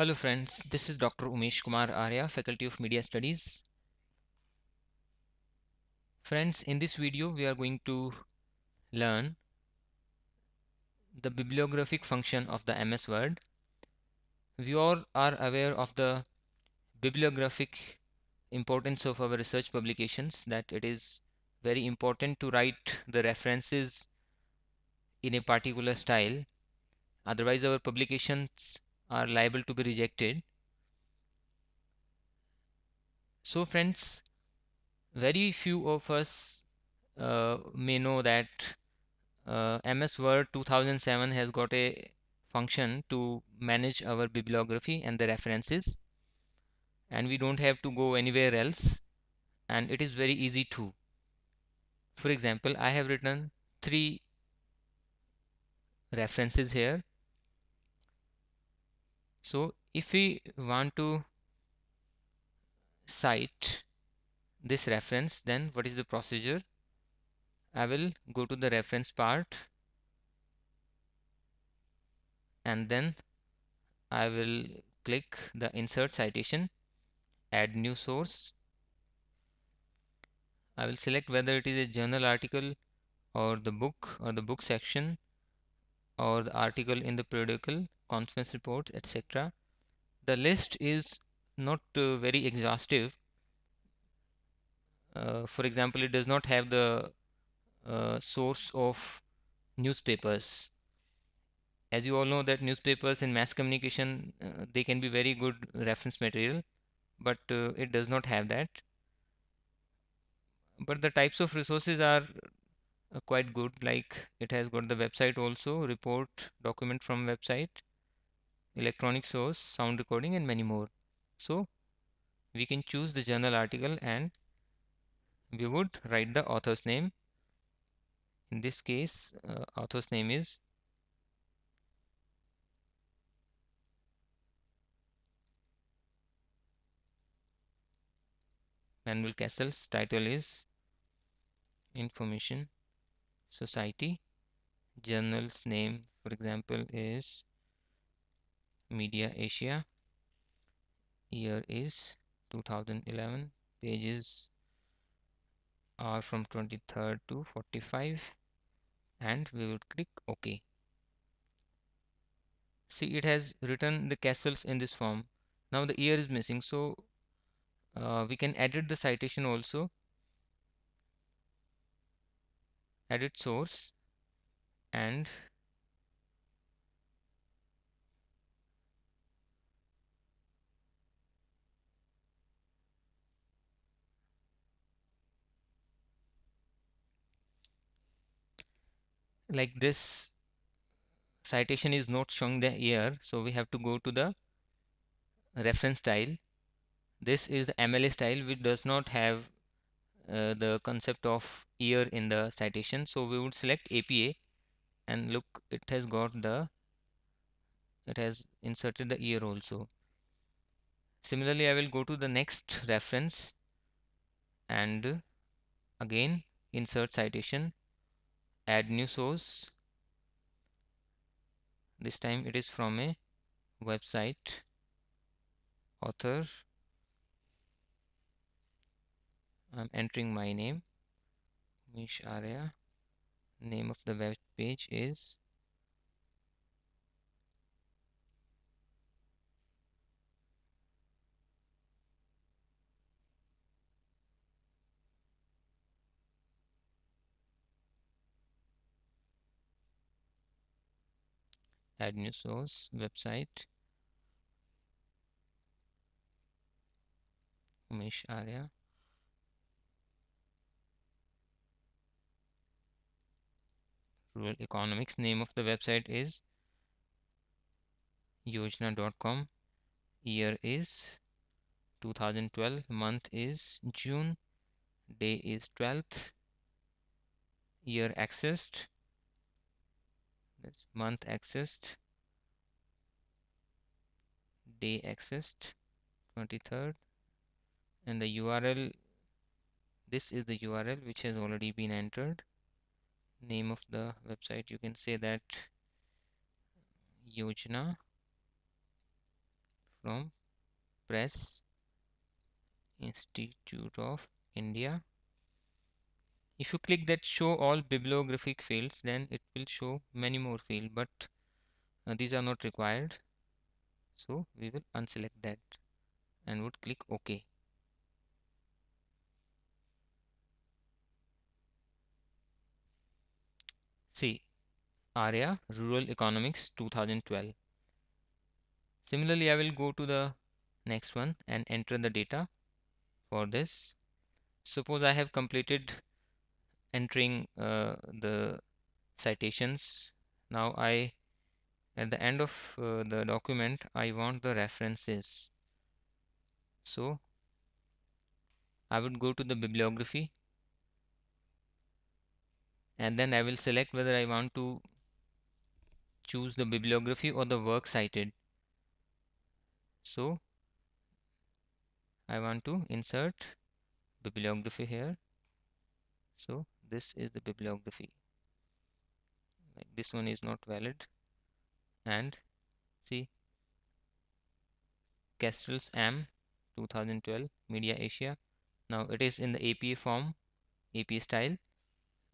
Hello friends, this is Dr. Umesh Kumar Arya, Faculty of Media Studies. Friends, in this video we are going to learn the bibliographic function of the MS Word. We all are aware of the bibliographic importance of our research publications that it is very important to write the references in a particular style otherwise our publications are liable to be rejected. So friends, very few of us uh, may know that uh, MS Word 2007 has got a function to manage our bibliography and the references and we don't have to go anywhere else and it is very easy to. For example, I have written three references here so if we want to cite this reference then what is the procedure I will go to the reference part and then I will click the insert citation add new source I will select whether it is a journal article or the book or the book section or the article in the periodical conference reports, etc. The list is not uh, very exhaustive. Uh, for example, it does not have the uh, source of newspapers. As you all know that newspapers in mass communication, uh, they can be very good reference material, but uh, it does not have that. But the types of resources are uh, quite good, like it has got the website also, report, document from website, electronic source, sound recording and many more. So we can choose the journal article and we would write the author's name. In this case, uh, author's name is Manuel Castles. Title is Information Society. Journal's name, for example, is Media Asia. Year is 2011. Pages are from 23rd to 45 and we will click OK. See it has written the castles in this form. Now the year is missing so uh, we can edit the citation also. Edit source and like this citation is not showing the year, so we have to go to the reference style this is the MLA style which does not have uh, the concept of year in the citation so we would select APA and look it has got the it has inserted the year also similarly I will go to the next reference and again insert citation add new source this time it is from a website author I'm entering my name Mish Arya name of the web page is add new source website Umesh Arya rural economics name of the website is yojana.com year is 2012 month is June day is 12th year accessed that's month accessed, day accessed, 23rd, and the URL. This is the URL which has already been entered. Name of the website, you can say that Yojana from Press Institute of India if you click that show all bibliographic fields then it will show many more fields but uh, these are not required so we will unselect that and would click OK see area Rural Economics 2012 similarly I will go to the next one and enter the data for this suppose I have completed entering uh, the citations now I at the end of uh, the document I want the references so I would go to the bibliography and then I will select whether I want to choose the bibliography or the work cited so I want to insert bibliography here so this is the bibliography like this one is not valid and see Kestrel's AM 2012 Media Asia now it is in the APA form APA style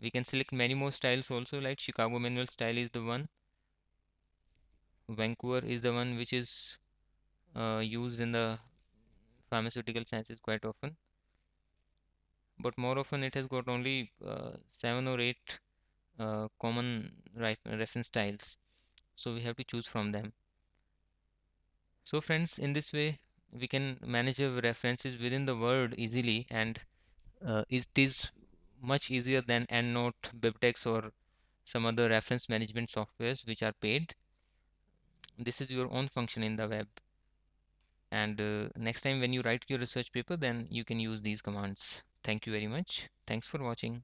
we can select many more styles also like Chicago manual style is the one Vancouver is the one which is uh, used in the pharmaceutical sciences quite often but more often it has got only uh, seven or eight uh, common reference styles so we have to choose from them so friends in this way we can manage our references within the word easily and uh, it is much easier than EndNote, BibTeX or some other reference management softwares which are paid. This is your own function in the web and uh, next time when you write your research paper then you can use these commands. Thank you very much. Thanks for watching.